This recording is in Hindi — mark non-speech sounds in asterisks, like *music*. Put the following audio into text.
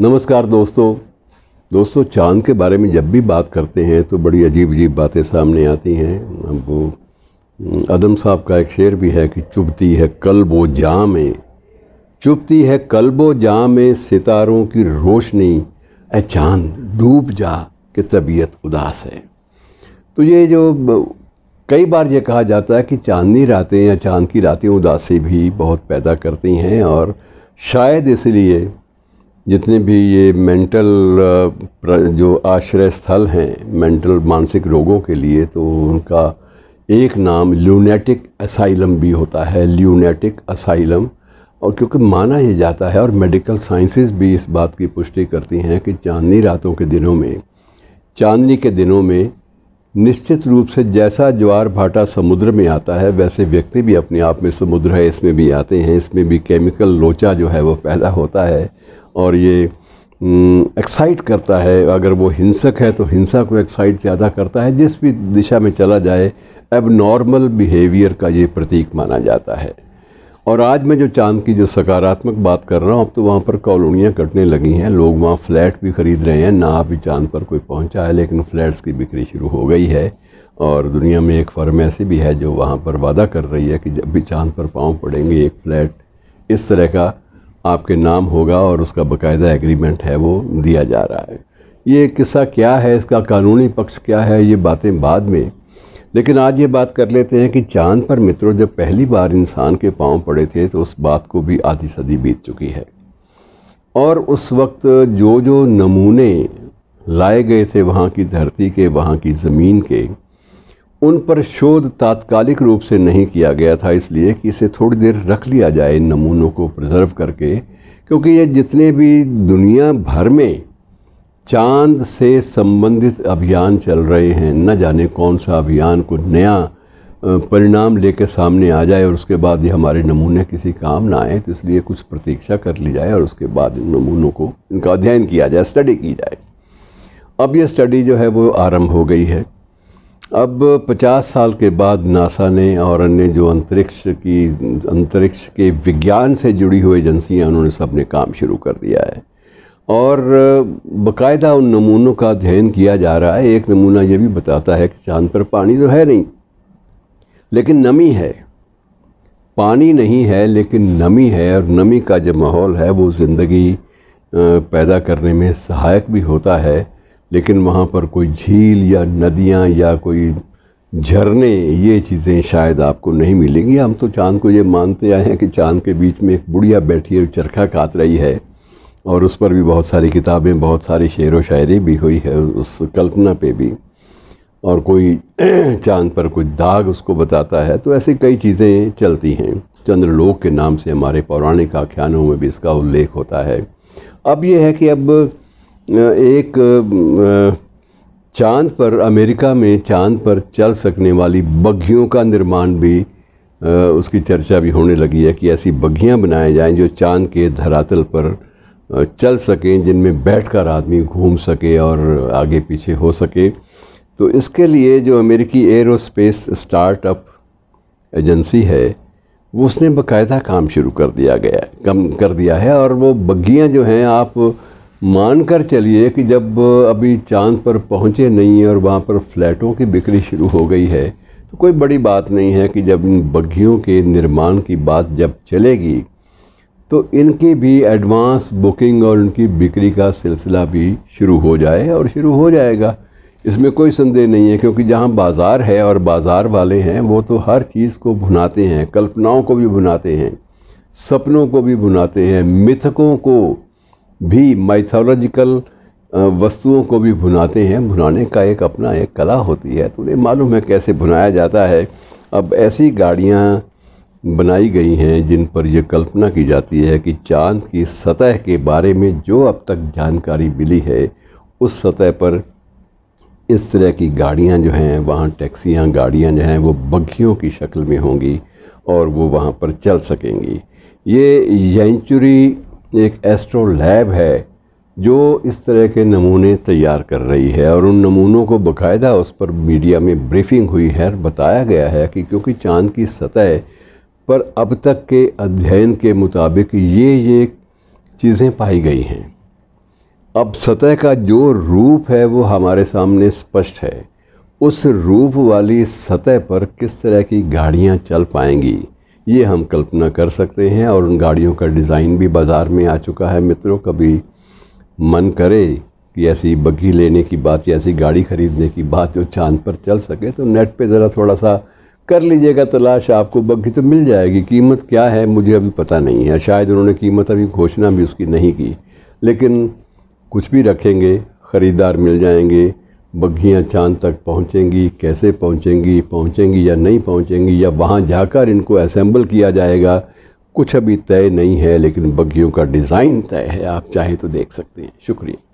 नमस्कार दोस्तों दोस्तों चांद के बारे में जब भी बात करते हैं तो बड़ी अजीब अजीब बातें सामने आती हैं अब वो हम्म, अदम साहब का एक शेर भी है कि चुभती है कल्बो जाम में चुभती है कल्बो जाम में सितारों की रोशनी ए चांद डूब जा कि तबीयत उदास है तो ये जो कई बार ये कहा जाता है कि चांदनी रातें या चांद की रातें उदासी भी बहुत पैदा करती हैं और शायद इसलिए जितने भी ये मेंटल जो आश्रय स्थल हैं मेंटल मानसिक रोगों के लिए तो उनका एक नाम ल्यूनेटिक असाइलम भी होता है ल्यूनेटिक असाइलम और क्योंकि माना ही जाता है और मेडिकल साइंसेस भी इस बात की पुष्टि करती हैं कि चांदनी रातों के दिनों में चांदनी के दिनों में निश्चित रूप से जैसा ज्वार भाटा समुद्र में आता है वैसे व्यक्ति भी अपने आप में समुद्र है इसमें भी आते हैं इसमें भी केमिकल लोचा जो है वो पैदा होता है और ये एक्साइट करता है अगर वो हिंसक है तो हिंसा को एक्साइट ज़्यादा करता है जिस भी दिशा में चला जाए एब नॉर्मल बिहेवियर का ये प्रतीक माना जाता है और आज मैं जो चांद की जो सकारात्मक बात कर रहा हूँ अब तो वहाँ पर कॉलोनियाँ कटने लगी हैं लोग वहाँ फ्लैट भी ख़रीद रहे हैं ना अभी चांद पर कोई पहुँचा है लेकिन फ़्लैट्स की बिक्री शुरू हो गई है और दुनिया में एक फर्म ऐसी भी है जो वहाँ पर वादा कर रही है कि जब भी चांद पर पाँव पड़ेंगे एक फ़्लैट इस तरह का आपके नाम होगा और उसका बाकायदा एग्रीमेंट है वो दिया जा रहा है ये किस्सा क्या है इसका कानूनी पक्ष क्या है ये बातें बाद में लेकिन आज ये बात कर लेते हैं कि चांद पर मित्रों जब पहली बार इंसान के पाँव पड़े थे तो उस बात को भी आधी सदी बीत चुकी है और उस वक्त जो जो नमूने लाए गए थे वहाँ की धरती के वहाँ की ज़मीन के उन पर शोध तात्कालिक रूप से नहीं किया गया था इसलिए कि इसे थोड़ी देर रख लिया जाए इन नमूनों को प्रिजर्व करके क्योंकि ये जितने भी दुनिया भर में चांद से संबंधित अभियान चल रहे हैं न जाने कौन सा अभियान कुछ नया परिणाम लेकर सामने आ जाए और उसके बाद ये हमारे नमूने किसी काम ना आए तो इसलिए कुछ प्रतीक्षा कर ली जाए और उसके बाद इन नमूनों को इनका अध्ययन किया जाए स्टडी की जाए अब ये स्टडी जो है वो आरंभ हो गई है अब 50 साल के बाद नासा ने और अन्य जो अंतरिक्ष की अंतरिक्ष के विज्ञान से जुड़ी हुई एजेंसियाँ उन्होंने सब ने काम शुरू कर दिया है और बकायदा उन नमूनों का अध्ययन किया जा रहा है एक नमूना ये भी बताता है कि चांद पर पानी तो है नहीं लेकिन नमी है पानी नहीं है लेकिन नमी है और नमी का जो माहौल है वो ज़िंदगी पैदा करने में सहायक भी होता है लेकिन वहाँ पर कोई झील या नदियाँ या कोई झरने ये चीज़ें शायद आपको नहीं मिलेंगी हम तो चाँद को ये मानते आए हैं कि चाँद के बीच में एक बुढ़िया बैठी है चरखा काट रही है और उस पर भी बहुत सारी किताबें बहुत सारी शेर व शायरी भी हुई है उस कल्पना पे भी और कोई *clears throat* चांद पर कुछ दाग उसको बताता है तो ऐसी कई चीज़ें चलती हैं चंद्रलोक के नाम से हमारे पौराणिक आख्यानों में भी इसका उल्लेख होता है अब यह है कि अब एक चांद पर अमेरिका में चांद पर चल सकने वाली बग्घियों का निर्माण भी उसकी चर्चा भी होने लगी है कि ऐसी बग्घियाँ बनाए जाएं जो चांद के धरातल पर चल सकें जिनमें बैठकर आदमी घूम सके और आगे पीछे हो सके तो इसके लिए जो अमेरिकी एरोस्पेस स्टार्टअप एजेंसी है वो उसने बकायदा काम शुरू कर दिया गया है कम कर दिया है और वो बग्घियाँ जो हैं आप मान कर चलिए कि जब अभी चांद पर पहुँचे नहीं हैं और वहाँ पर फ्लैटों की बिक्री शुरू हो गई है तो कोई बड़ी बात नहीं है कि जब इन बग्घियों के निर्माण की बात जब चलेगी तो इनकी भी एडवांस बुकिंग और उनकी बिक्री का सिलसिला भी शुरू हो जाए और शुरू हो जाएगा इसमें कोई संदेह नहीं है क्योंकि जहाँ बाज़ार है और बाज़ार वाले हैं वो तो हर चीज़ को भुनाते हैं कल्पनाओं को भी भुनाते हैं सपनों को भी भुनाते हैं मिथकों को भी माइथोलॉजिकल वस्तुओं को भी भुनाते हैं भुनाने का एक अपना एक कला होती है तो उन्हें मालूम है कैसे भुनाया जाता है अब ऐसी गाड़ियाँ बनाई गई हैं जिन पर यह कल्पना की जाती है कि चांद की सतह के बारे में जो अब तक जानकारी मिली है उस सतह पर इस तरह की गाड़ियां जो हैं वहाँ टैक्सियां गाड़ियां जो हैं वो बग्घियों की शक्ल में होंगी और वो वहाँ पर चल सकेंगी ये येंचुरी एक एस्ट्रो लैब है जो इस तरह के नमूने तैयार कर रही है और उन नमूनों को बाकायदा उस पर मीडिया में ब्रीफिंग हुई है और बताया गया है कि क्योंकि चांद की सतह पर अब तक के अध्ययन के मुताबिक ये ये चीज़ें पाई गई हैं अब सतह का जो रूप है वो हमारे सामने स्पष्ट है उस रूप वाली सतह पर किस तरह की गाड़ियाँ चल पाएंगी ये हम कल्पना कर सकते हैं और उन गाड़ियों का डिज़ाइन भी बाज़ार में आ चुका है मित्रों कभी मन करे कि ऐसी बग्घी लेने की बात या ऐसी गाड़ी खरीदने की बात जो चांद पर चल सके तो नेट पे ज़रा थोड़ा सा कर लीजिएगा तलाश आपको बग्घी तो मिल जाएगी कीमत क्या है मुझे अभी पता नहीं है शायद उन्होंने कीमत अभी घोषणा भी उसकी नहीं की लेकिन कुछ भी रखेंगे ख़रीदार मिल जाएंगे बग्घियाँ चांद तक पहुँचेंगी कैसे पहुँचेंगी पहुँचेंगी या नहीं पहुँचेंगी या वहाँ जाकर इनको असेंबल किया जाएगा कुछ अभी तय नहीं है लेकिन बग्घियों का डिज़ाइन तय है आप चाहें तो देख सकते हैं शुक्रिया